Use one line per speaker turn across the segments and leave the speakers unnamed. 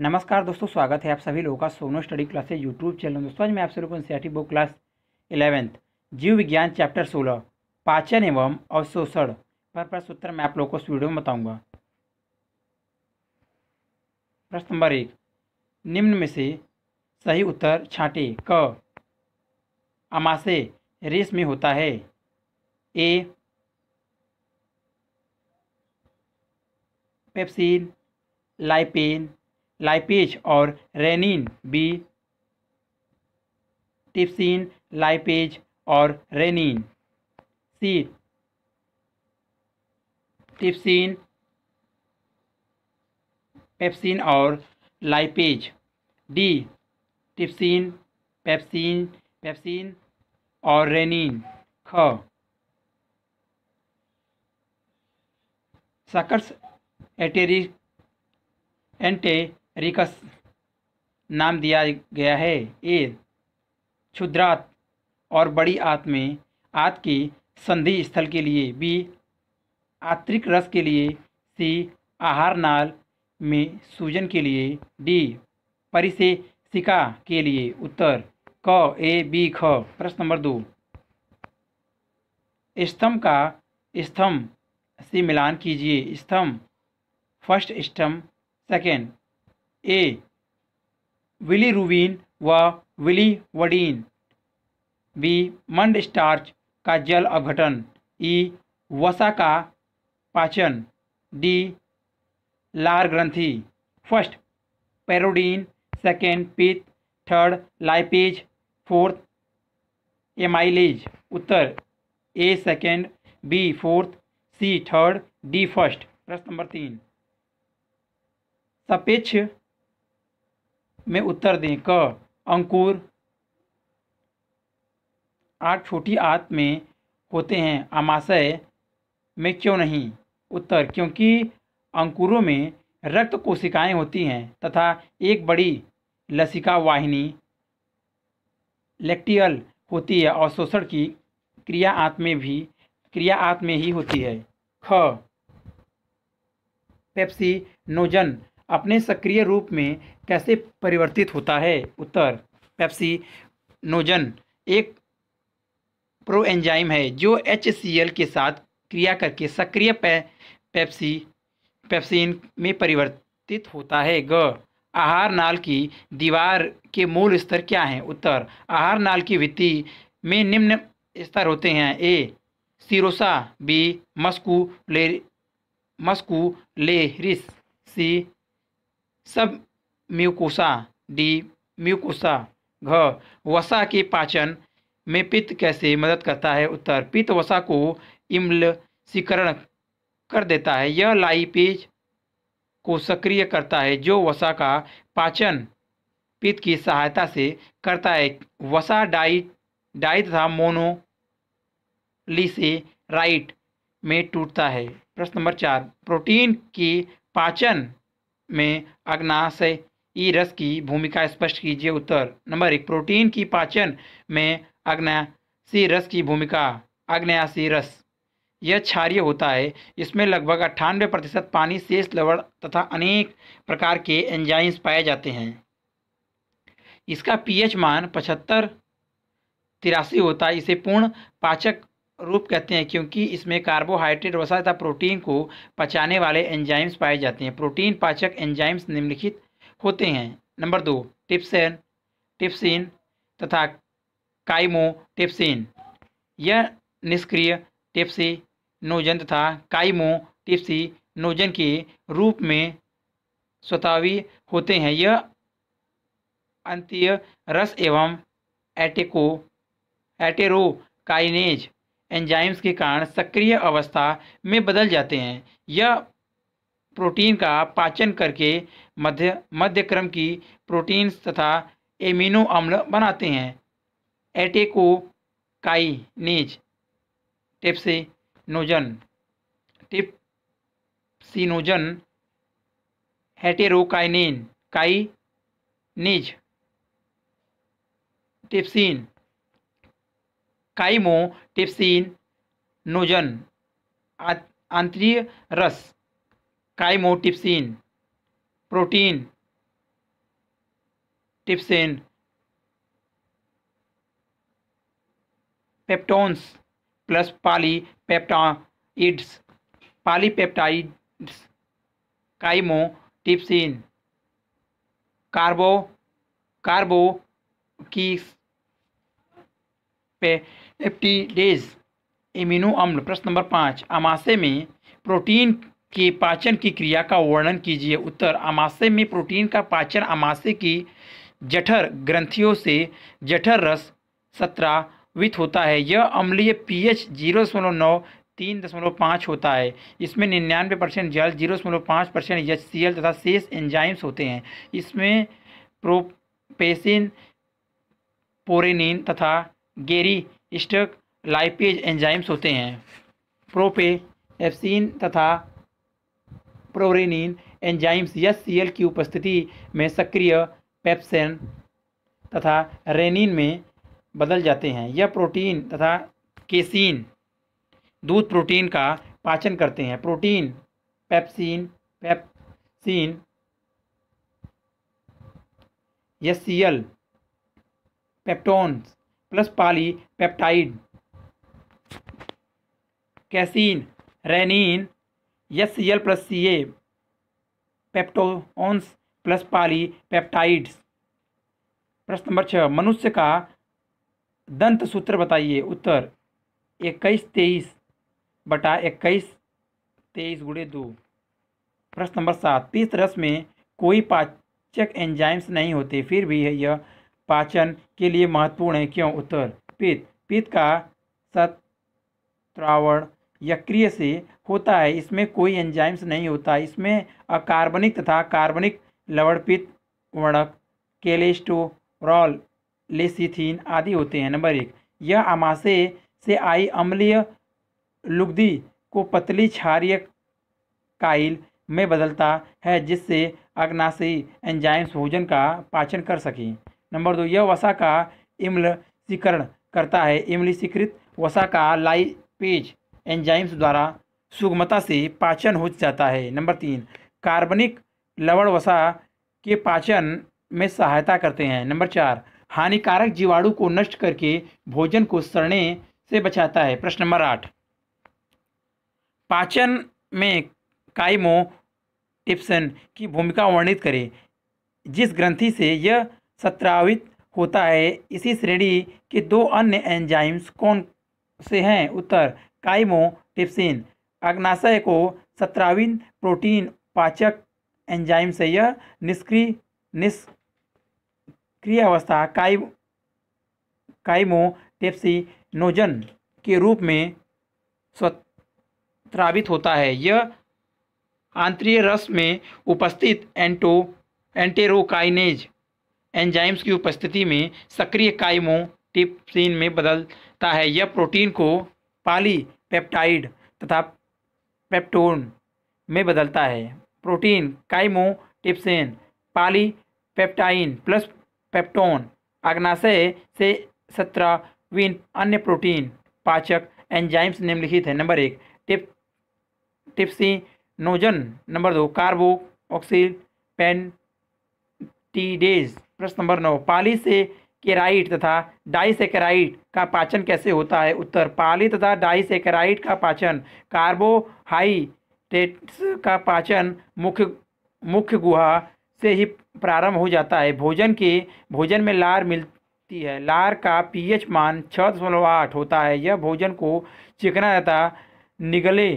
नमस्कार दोस्तों स्वागत है आप सभी लोगों का Sono study classes YouTube channel दोस्तों आज मैं आप सभी लोगों को एनसीईआरटी बुक क्लास इलेवेंथ जीव विज्ञान चैप्टर सोलह पाचन एवं अवशोषण पर प्रश्न उत्तर मैं आप लोगों को इस वीडियो में बताऊंगा प्रश्न नंबर एक निम्न में से सही उत्तर छाटे क अमाशे रेस में होता है ए पेप्सिन लाइपेन लाइपेज और रेनिन बी टिप्सिन लाइपेज और रेनिन सी टिप्सिन पेप्सिन और lipase D trypsin pepsin pepsin और रेनिन ख सकर्स एटेरिक एंटे रिकस नाम दिया गया है ए क्षुद्रात और बड़ी आत में आत के संधि स्थल के लिए बी आत्रिक रस के लिए सी आहार नाल में सूजन के लिए डी सिका के लिए उत्तर क ए बी ख प्रश्न नंबर दो स्तंभ का स्तंभ से मिलान कीजिए स्तंभ फर्स्ट स्तंभ सेकेंड ए विली रुवीन व विली वडीन बी मंड स्टार्च का जल अघटन ई वसा का पाचन डी लार ग्रंथि फर्स्ट पेरोडीन सेकेंड पीत थर्ड लाइपेज फोर्थ एमाइलेज उत्तर A second B fourth C third D first प्रश्न नंबर तीन सापेक्ष में उत्तर दें क अंकुर आठ छोटी आत में होते हैं आमाशय में क्यों नहीं उत्तर क्योंकि अंकुरों में रक्त कोशिकाएं होती हैं तथा एक बड़ी लसिका वाहिनी लेक्टियल होती है और शोषण की क्रिया आत में भी क्रिया आत में ही होती है ख पेप्सी नोजन अपने सक्रिय रूप में कैसे परिवर्तित होता है उत्तर पेप्सी नोजन एक प्रोएंजाइम है जो एच के साथ क्रिया करके सक्रिय पे, पेप्सी पेप्सिन में परिवर्तित होता है ग आहार नाल की दीवार के मूल स्तर क्या हैं उत्तर आहार नाल की वित्ति में निम्न स्तर होते हैं ए सिरोसा बी मस्कू ले मस्कू सी सब म्यूकोसा डी म्यूकोसा घ वसा के पाचन में पित्त कैसे मदद करता है उत्तर पित्त वसा को इम्लसीकरण कर देता है यह लाइपेज को सक्रिय करता है जो वसा का पाचन पित्त की सहायता से करता है वसा डाइट डाई तथा राइट में टूटता है प्रश्न नंबर चार प्रोटीन की पाचन में अग्नाशय ई रस की भूमिका स्पष्ट कीजिए उत्तर नंबर एक प्रोटीन की पाचन में अग्नाशी रस की भूमिका अग्नयासी रस यह क्षारिय होता है इसमें लगभग अट्ठानवे प्रतिशत पानी शेष लवण तथा अनेक प्रकार के एंजाइम्स पाए जाते हैं इसका पीएच मान पचहत्तर तिरासी होता है इसे पूर्ण पाचक रूप कहते हैं क्योंकि इसमें कार्बोहाइड्रेट वसा तथा प्रोटीन को पचाने वाले एंजाइम्स पाए जाते हैं प्रोटीन पाचक एंजाइम्स निम्नलिखित होते हैं नंबर दो टिप्सन टिप्सिन तथा काइमोटिप्सिन यह निष्क्रिय टिप्सी नोजन तथा काइमो टिप्सी नोजन के रूप में स्वतावी होते हैं यह अंत्य रस एवं एटेको एटेरोकाइनेज एंजाइम्स के कारण सक्रिय अवस्था में बदल जाते हैं यह प्रोटीन का पाचन करके मध्य मध्यक्रम की प्रोटीन तथा एमिनो अम्ल बनाते हैं एटेकोकाइनेज टिप्सिनोजन टिप्सिनोजन हेटेरोकाइनेन काइनेज टिप्सिन काइमो टिप्सिन नोजन आंतरीय रस chymotrypsin protein trypsin peptones plus polypeptides polypeptides trypsin carbo carbo की पेप्टीडेज इम्यूनो अम्ल प्रश्न नंबर पाँच अमाशे में प्रोटीन के पाचन की क्रिया का वर्णन कीजिए उत्तर आमाशय में प्रोटीन का पाचन अमाशे की जठर ग्रंथियों से जठर रस सत्रावित होता है यह अम्लीय पीएच जीरो दशमलव नौ तीन दशमलव पाँच होता है इसमें निन्यानवे परसेंट जल जीरो दशमलव पाँच परसेंट एच सी एल तथा शेष एंजाइम्स होते हैं इसमें प्रोपेसिन पोरेनिन तथा गेरी स्टक लाइपेज एंजाइम्स होते हैं प्रोपे एप्सिन तथा प्रोरेनिन एंजाइम्स सीएल की उपस्थिति में सक्रिय पेप्सिन तथा रेनिन में बदल जाते हैं यह प्रोटीन तथा केसिन दूध प्रोटीन का पाचन करते हैं protein pepsin pepsin S peptones plus polypeptide casein rennin S C L plus C A peptones plus polypeptides प्रश्न नंबर छः मनुष्य का दंत सूत्र बताइए उत्तर इक्कीस तेईस बटा इक्कीस तेईस गुड़े दो प्रश्न नंबर सात पीत रस में कोई पाचक एंजाइम्स नहीं होते फिर भी यह पाचन के लिए महत्वपूर्ण है क्यों उत्तर पित्त पित्त का सत्रावण यक्रिय से होता है इसमें कोई एंजाइम्स नहीं होता इसमें अकार्बनिक तथा कार्बनिक लवणपित वर्णक केलेस्टोरॉल लेसिथीन आदि होते हैं नंबर एक यह आमाशय से आई अम्लीय लुगदी को पतली क्षारिय काइल में बदलता है जिससे अग्नाशयी एंजाइम्स भोजन का पाचन कर सकें नंबर दो यह वसा का इम्लिकरण करता है इम्लिकृत वसा का लाइपेज एंजाइम्स द्वारा सुगमता से पाचन हो जाता है नंबर तीन कार्बनिक लवण वसा के पाचन में सहायता करते हैं नंबर चार हानिकारक जीवाणु को नष्ट करके भोजन को सड़ने से बचाता है प्रश्न नंबर आठ पाचन में काइमो टिप्सन की भूमिका वर्णित करें जिस ग्रंथि से यह सत्रावित होता है इसी श्रेणी के दो अन्य एंजाइम्स कौन से हैं उत्तर काइमोटिप्सिन अग्नाशय को सत्रावित प्रोटीन पाचक एंजाइम से यह निष्क्रिय निष्क्रिय अवस्था काइम काइमोटेप्सिनोजन के रूप में स्वत्रावित होता है यह आंतरीय रस में उपस्थित एंटो एंटेरोकाइनेज एंजाइम्स की उपस्थिति में सक्रिय काइमो टिपसिन में बदलता है यह प्रोटीन को पालीपेप्टाइड तथा पेप्टोन में बदलता है protein chymotrypsin polypeptide plus peptone अग्नाशय से सत्रहवीन अन्य प्रोटीन पाचक एंजाइम्स निम्नलिखित है नंबर एक टिप टिप्सिनोजन नंबर दो कार्बो ऑक्सील पेंटीडेज प्रश्न नंबर नौ पाली से केराइट तथा डाई केराइट का पाचन कैसे होता है उत्तर पाली तथा केराइट का पाचन कार्बोहाइड्रेट्स का पाचन मुख्य मुख्य गुहा से ही प्रारंभ हो जाता है भोजन के भोजन में लार मिलती है लार का पीएच मान छः दशमलव आठ होता है यह भोजन को चिकना तथा निगले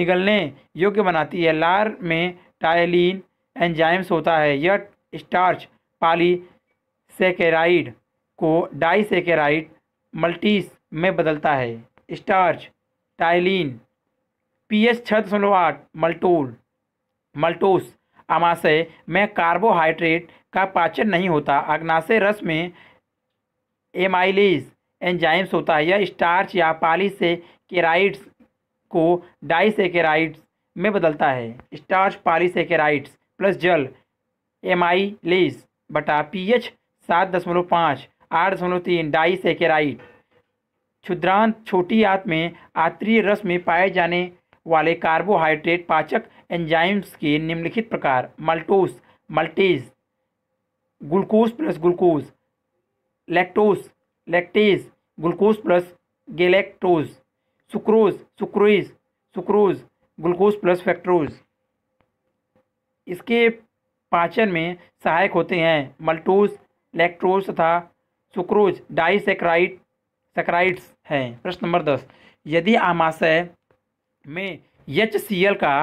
निगलने योग्य बनाती है लार में टाइलिन एंजाइम्स होता है यह स्टार्च सेकेराइड को डाइसेकेराइड मल्टीस में बदलता है स्टार्च टाइलिन पीएच छः दशमलव आठ मल्टोल मल्टोस आमाशय में कार्बोहाइड्रेट का पाचन नहीं होता अग्नाशय रस में एमाइलेज एंजाइम्स होता है यह स्टार्च या पाली से केराइड्स को डाइसेकेराइड्स में बदलता है स्टार्च पालीसेकेराइड्स प्लस जल एमाइलेज बटा पी एच सात दशमलव पाँच आठ दशमलव तीन डाई सेकेराइड क्षुद्रांत छोटी आंत में आत्रीय रस में पाए जाने वाले कार्बोहाइड्रेट पाचक एंजाइम्स के निम्नलिखित प्रकार maltose maltase glucose plus glucose lactose lactase glucose plus galactose sucrose sucrose sucrose glucose plus fructose इसके पाचन में सहायक होते हैं मल्टोज लेक्ट्रोज तथा सुक्रोज डाइसेक्राइड सेक्राइड्स हैं प्रश्न नंबर दस यदि आमाशय में एच का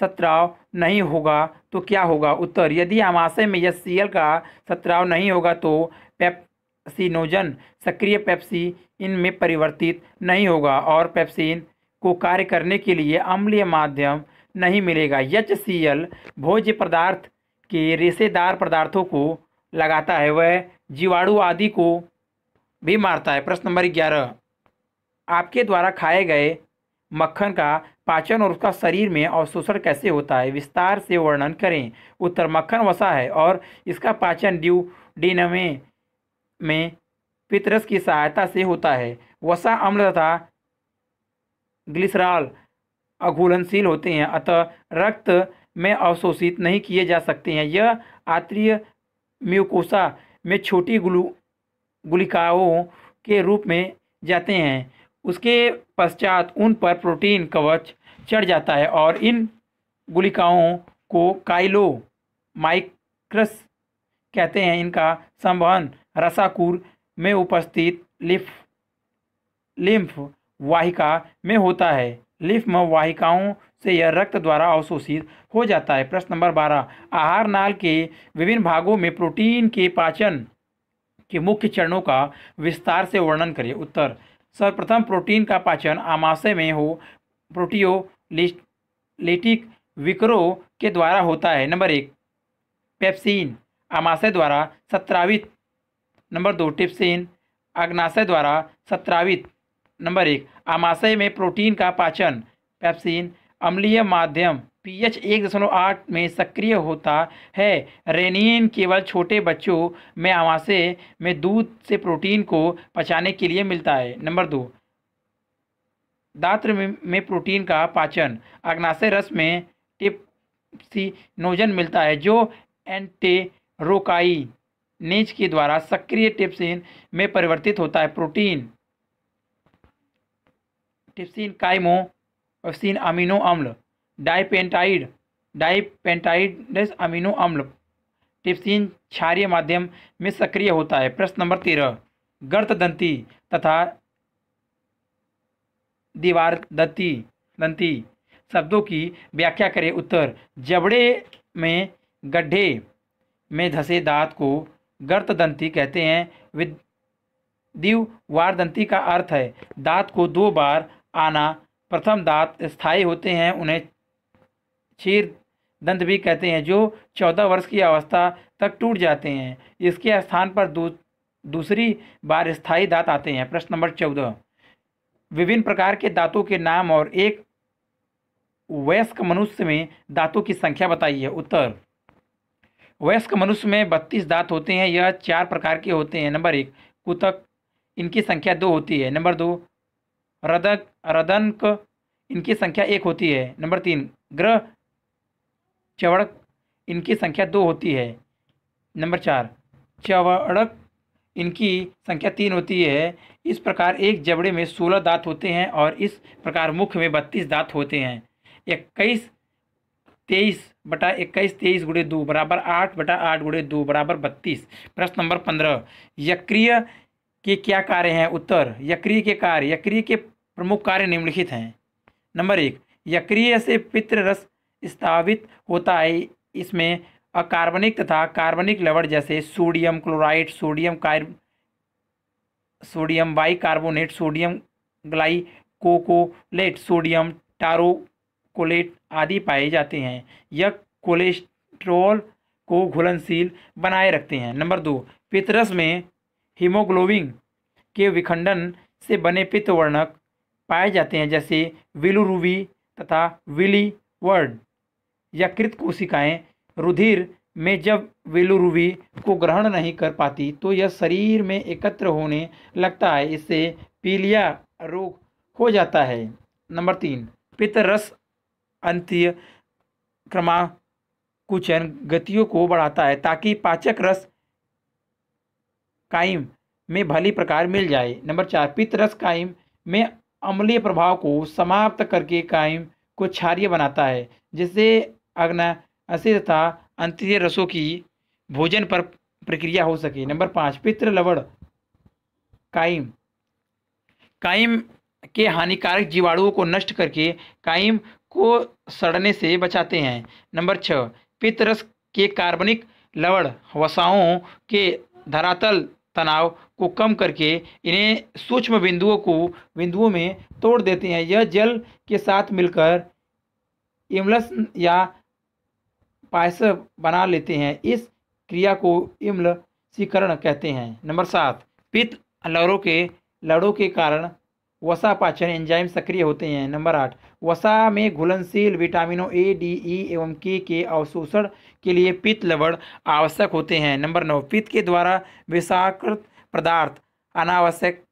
सत्राव नहीं होगा तो क्या होगा उत्तर यदि आमाशय में एच का सत्राव नहीं होगा तो पेप्सिनोजन सक्रिय पेप्सी इनमें परिवर्तित नहीं होगा और पेप्सिन को कार्य करने के लिए अम्लीय माध्यम नहीं मिलेगा यच सी एल भोज्य पदार्थ के रेशेदार पदार्थों को लगाता है वह जीवाणु आदि को भी मारता है प्रश्न नंबर ग्यारह आपके द्वारा खाए गए मक्खन का पाचन और उसका शरीर में अवशोषण कैसे होता है विस्तार से वर्णन करें उत्तर मक्खन वसा है और इसका पाचन ड्यू डिनमे में पितरस की सहायता से होता है वसा अम्ल तथा ग्लिसराल अघूलनशील होते हैं अतः रक्त में अवशोषित नहीं किए जा सकते हैं यह आत्रीय म्यूकोसा में छोटी गुलू गुलिकाओं के रूप में जाते हैं उसके पश्चात उन पर प्रोटीन कवच चढ़ जाता है और इन गुलिकाओं को काइलो माइक्रस कहते हैं इनका संवहन रसाकुर में उपस्थित लिफ लिम्फ वाहिका में होता है लिम्फ वाहिकाओं से यह रक्त द्वारा अवशोषित हो जाता है प्रश्न नंबर बारह आहार नाल के विभिन्न भागों में प्रोटीन के पाचन के मुख्य चरणों का विस्तार से वर्णन करें उत्तर सर्वप्रथम प्रोटीन का पाचन आमाशय में हो प्रोटियोलिटिक विक्रो के द्वारा होता है नंबर एक पेप्सिन आमाशय द्वारा सत्रावित नंबर दो टिप्सिन अग्नाशय द्वारा सत्रावित नंबर एक आमाशय में प्रोटीन का पाचन पैप्सिन अम्लीय माध्यम पीएच एक दशमलव आठ में सक्रिय होता है रेनिन केवल छोटे बच्चों में आमाशय में दूध से प्रोटीन को पचाने के लिए मिलता है नंबर दो दात्र में, प्रोटीन का पाचन अग्नाशय रस में टिप्सिनोजन मिलता है जो एंटेरोकाइनेज के द्वारा सक्रिय टिप्सिन में परिवर्तित होता है protein trypsin chymotrypsin amino अम्ल डाइपेंटाइड डाईपेंटाइडस अमीनो अम्ल टिप्सिन क्षारिय माध्यम में सक्रिय होता है प्रश्न नंबर तेरह दंती तथा दीवार दंती दंती शब्दों की व्याख्या करें उत्तर जबड़े में गड्ढे में धसे दांत को गर्तदंती कहते हैं विद्युवार दंती का अर्थ है दांत को दो बार आना प्रथम दांत स्थायी होते हैं उन्हें क्षीर दंत भी कहते हैं जो चौदह वर्ष की अवस्था तक टूट जाते हैं इसके स्थान पर दू, दूसरी बार स्थायी दांत आते हैं प्रश्न नंबर चौदह विभिन्न प्रकार के दांतों के नाम और एक वयस्क मनुष्य में दांतों की संख्या बताइए उत्तर वयस्क मनुष्य में बत्तीस दांत होते हैं यह चार प्रकार के होते हैं नंबर एक कुतक इनकी संख्या दो होती है नंबर दो रदक रदनक इनकी संख्या एक होती है नंबर तीन ग्रह चवड़क इनकी संख्या दो होती है नंबर चार चवड़क इनकी संख्या तीन होती है इस प्रकार एक जबड़े में सोलह दांत होते हैं और इस प्रकार मुख में बत्तीस दांत होते हैं इक्कीस तेईस बटा इक्कीस तेईस गुड़े दो बराबर आठ बटा आठ गुड़े दो बराबर बत्तीस प्रश्न नंबर पंद्रह यक्रिय के क्या कार्य हैं उत्तर यक्रिय के कार्य यक्रिय के प्रमुख कार्य निम्नलिखित हैं नंबर एक यक्रिय से पित्र रस स्थापित होता है इसमें अकार्बनिक तथा कार्बनिक लवण जैसे sodium chloride sodium carb sodium bicarbonate sodium glycocholate sodium taurocholate आदि पाए जाते हैं यह कोलेस्ट्रोल को घुलनशील बनाए रखते हैं नंबर दो पितरस में हीमोग्लोबिन के विखंडन से बने पित्त वर्णक पाए जाते हैं जैसे विलुरुवी तथा विली वर्ड या कृत कोशिकाएँ रुधिर में जब विलुरुवी को ग्रहण नहीं कर पाती तो यह शरीर में एकत्र होने लगता है इससे पीलिया रोग हो जाता है नंबर तीन पित्तरस अंत्य क्रमा कुचन गतियों को बढ़ाता है ताकि पाचक रस कायम में भली प्रकार मिल जाए नंबर चार पितरस कायम में अम्लीय प्रभाव को समाप्त करके कायम को क्षारिय बनाता है जिससे अग्न अस्थि तथा अंत्य रसों की भोजन पर प्रक्रिया हो सके नंबर पाँच पित्र लवण कायम कायम के हानिकारक जीवाणुओं को नष्ट करके कायम को सड़ने से बचाते हैं नंबर छः पित्तरस के कार्बनिक लवण वसाओं के धरातल तनाव को कम करके इन्हें सूक्ष्म बिंदुओं को बिंदुओं में तोड़ देते हैं यह जल के साथ मिलकर इम्लस या पायस बना लेते हैं इस क्रिया को इम्ल सीकरण कहते हैं नंबर सात पित्त लड़ों के लड़ों के कारण वसा पाचन एंजाइम सक्रिय होते हैं नंबर आठ वसा में घुलनशील विटामिनों ए डी ई एवं के के अवशोषण के लिए पित्त लवण आवश्यक होते हैं नंबर नौ पित्त के द्वारा विषाकृत पदार्थ अनावश्यक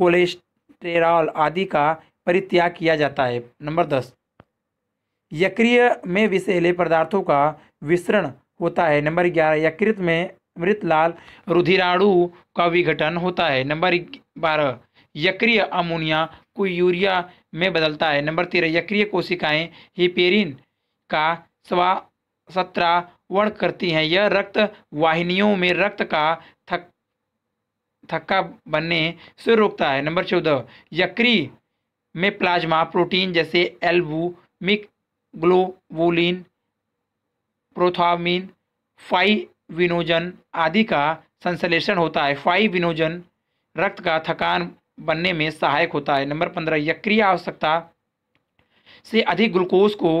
कोलेस्टेरॉल आदि का परित्याग किया जाता है नंबर दस यक्रिय में विषैले पदार्थों का विसरण होता है नंबर ग्यारह यकृत में मृतलाल रुधिराणु का विघटन होता है नंबर बारह यक्रिय अमोनिया को यूरिया में बदलता है नंबर तेरह यक्रिय कोशिकाएं हिपेरिन का स्वा वर्ण करती हैं यह रक्त वाहिनियों में रक्त का थक थक्का बनने से रोकता है नंबर चौदह यक्री में प्लाज्मा प्रोटीन जैसे एल्बुमिक ग्लोबुलिन प्रोथामिन फाइविनोजन आदि का संश्लेषण होता है फाइविनोजन रक्त का थकान बनने में सहायक होता है नंबर पंद्रह यक्रिय आवश्यकता से अधिक ग्लूकोज को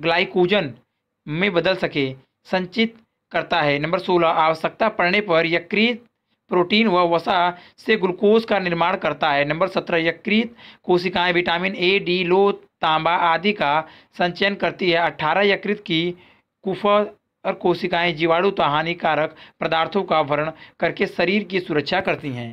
ग्लाइकोजन में बदल सके संचित करता है नंबर सोलह आवश्यकता पड़ने पर यकृत प्रोटीन व वसा से ग्लूकोज का निर्माण करता है नंबर सत्रह यकृत कोशिकाएं विटामिन ए डी लो तांबा आदि का संचयन करती है अठारह यकृत की कुफ और कोशिकाएं जीवाणु तो हानिकारक पदार्थों का भरण करके शरीर की सुरक्षा करती हैं